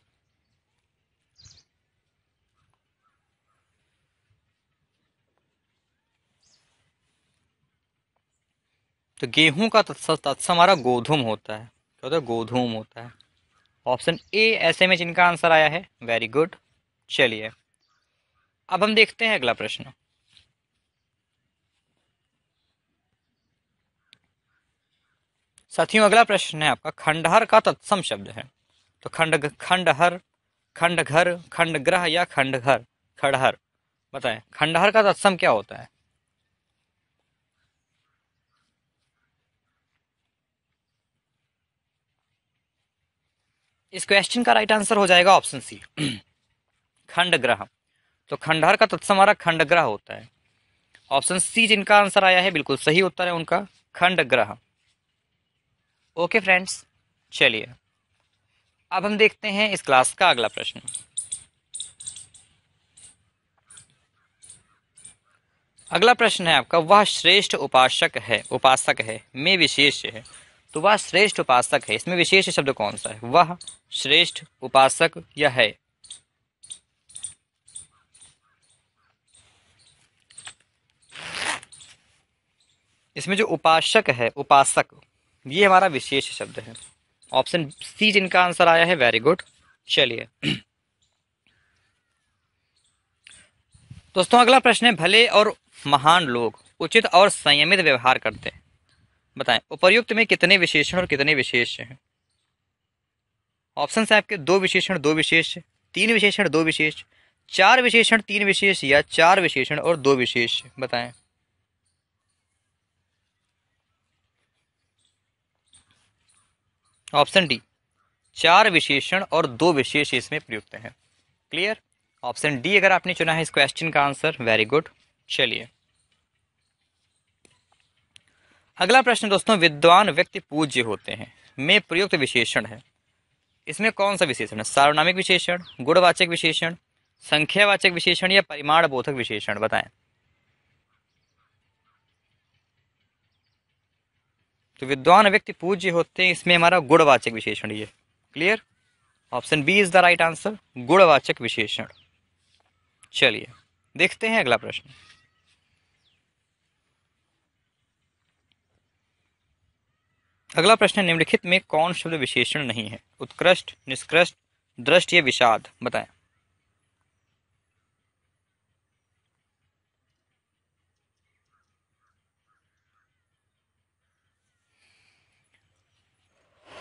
तो गेहूं का तत्सम हमारा गोधूम होता है क्या होता है गोधूम होता है ऑप्शन ए ऐसे में जिनका आंसर आया है वेरी गुड चलिए अब हम देखते हैं अगला प्रश्न साथियों अगला प्रश्न है आपका खंडहर का तत्सम शब्द है तो खंड खंडहर खंडघर खंडग्रह या खंडघर खड़हर बताएं खंडहर का तत्सम क्या होता है इस क्वेश्चन का राइट आंसर हो जाएगा ऑप्शन सी खंडग्रह तो खंडहर का तत्सम हमारा खंडग्रह होता है ऑप्शन सी जिनका आंसर आया है बिल्कुल सही उत्तर है उनका खंडग्रह ओके फ्रेंड्स चलिए अब हम देखते हैं इस क्लास का अगला प्रश्न अगला प्रश्न है आपका वह श्रेष्ठ उपासक है उपासक है में विशेष है तो वह श्रेष्ठ उपासक है इसमें विशेष शब्द कौन सा है वह श्रेष्ठ उपासक यह है इसमें जो उपासक है उपासक ये हमारा विशेष शब्द है ऑप्शन सी जिनका आंसर आया है वेरी गुड चलिए दोस्तों अगला प्रश्न है भले और महान लोग उचित और संयमित व्यवहार करते हैं बताएं उपर्युक्त में कितने विशेषण और कितने विशेष हैं ऑप्शन है आपके दो विशेषण दो विशेष तीन विशेषण दो विशेष चार विशेषण तीन विशेष या चार विशेषण और दो विशेष बताएं ऑप्शन डी चार विशेषण और दो विशेष इसमें प्रयुक्त हैं क्लियर ऑप्शन डी अगर आपने चुना है इस क्वेश्चन का आंसर वेरी गुड चलिए अगला प्रश्न दोस्तों विद्वान व्यक्ति पूज्य होते हैं में प्रयुक्त विशेषण है इसमें कौन सा विशेषण है सार्वनामिक विशेषण गुणवाचक विशेषण संख्यावाचक विशेषण या परिमाण बोधक विशेषण बताएं तो विद्वान व्यक्ति पूज्य होते हैं इसमें हमारा गुणवाचक विशेषण ये clear option B is the right answer गुणवाचक विशेषण चलिए देखते हैं अगला प्रश्न अगला प्रश्न निम्नलिखित में कौन शब्द विशेषण नहीं है उत्कृष्ट निष्कृष्ट दृष्ट या विषाद बताएं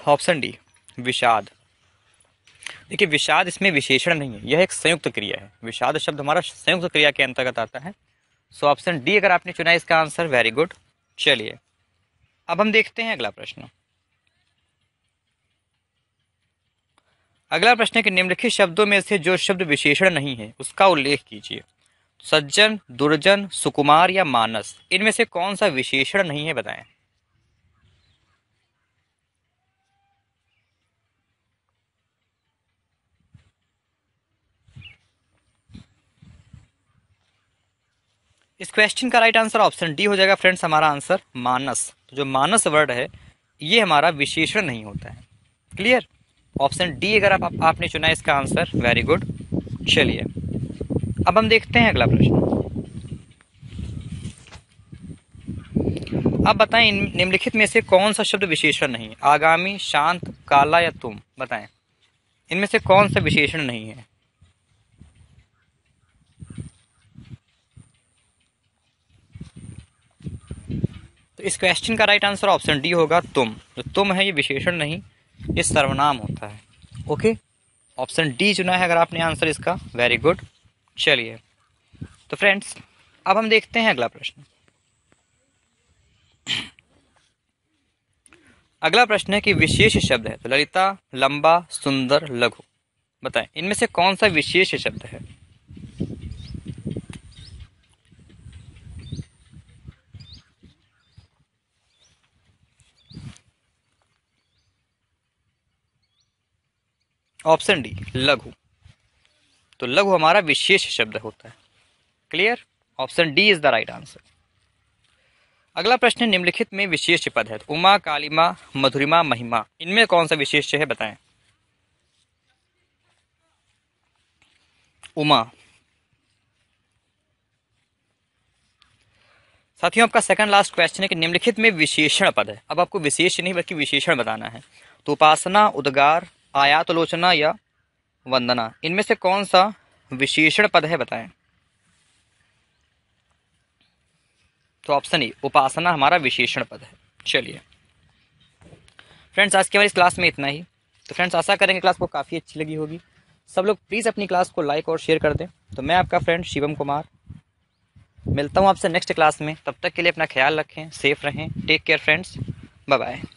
ऑप्शन डी विषाद देखिए विषाद इसमें विशेषण नहीं है यह एक संयुक्त क्रिया है विषाद शब्द हमारा संयुक्त क्रिया के अंतर्गत आता है सो ऑप्शन डी अगर आपने चुना है इसका आंसर वेरी गुड चलिए अब हम देखते हैं अगला प्रश्न अगला प्रश्न है कि निम्नलिखित शब्दों में से जो शब्द विशेषण नहीं है उसका उल्लेख कीजिए सज्जन दुर्जन सुकुमार या मानस इनमें से कौन सा विशेषण नहीं है बताएं इस क्वेश्चन का राइट आंसर ऑप्शन डी हो जाएगा फ्रेंड्स हमारा आंसर मानस जो मानस वर्ड है ये हमारा विशेषण नहीं होता है क्लियर ऑप्शन डी अगर आप, आपने चुना इसका आंसर वेरी गुड चलिए अब हम देखते हैं अगला प्रश्न अब बताएं निम्नलिखित में से कौन सा शब्द विशेषण नहीं आगामी शांत काला या तुम बताएं इनमें से कौन सा विशेषण नहीं है तो इस क्वेश्चन का राइट आंसर ऑप्शन डी होगा तुम जो तो तुम है ये विशेषण नहीं ये सर्वनाम होता है ओके ऑप्शन डी चुना है अगर आपने आंसर इसका वेरी गुड चलिए तो फ्रेंड्स अब हम देखते हैं अगला प्रश्न अगला प्रश्न है कि विशेष शब्द है तो ललिता लंबा सुंदर लघु बताएं इनमें से कौन सा विशेष शब्द है ऑप्शन डी लघु तो लघु हमारा विशेष शब्द होता है clear option D is the right answer अगला प्रश्न निम्नलिखित में विशेष पद है तो उमा कालिमा मधुरिमा महिमा इनमें कौन सा विशेष है बताएं उमा साथियों आपका सेकंड लास्ट क्वेश्चन है कि निम्नलिखित में विशेषण पद है अब आपको विशेष नहीं बल्कि विशेषण बताना है तो उपासना उद्गार आयातलोचना या वंदना इनमें से कौन सा विशेषण पद है बताएं तो ऑप्शन ए उपासना हमारा विशेषण पद है चलिए फ्रेंड्स आज की हमारी क्लास में इतना ही तो फ्रेंड्स आशा करेंगे क्लास को काफ़ी अच्छी लगी होगी सब लोग प्लीज़ अपनी क्लास को लाइक और शेयर कर दें तो मैं आपका फ्रेंड शिवम कुमार मिलता हूँ आपसे नेक्स्ट क्लास में तब तक के लिए अपना ख्याल रखें सेफ रहें take care friends bye bye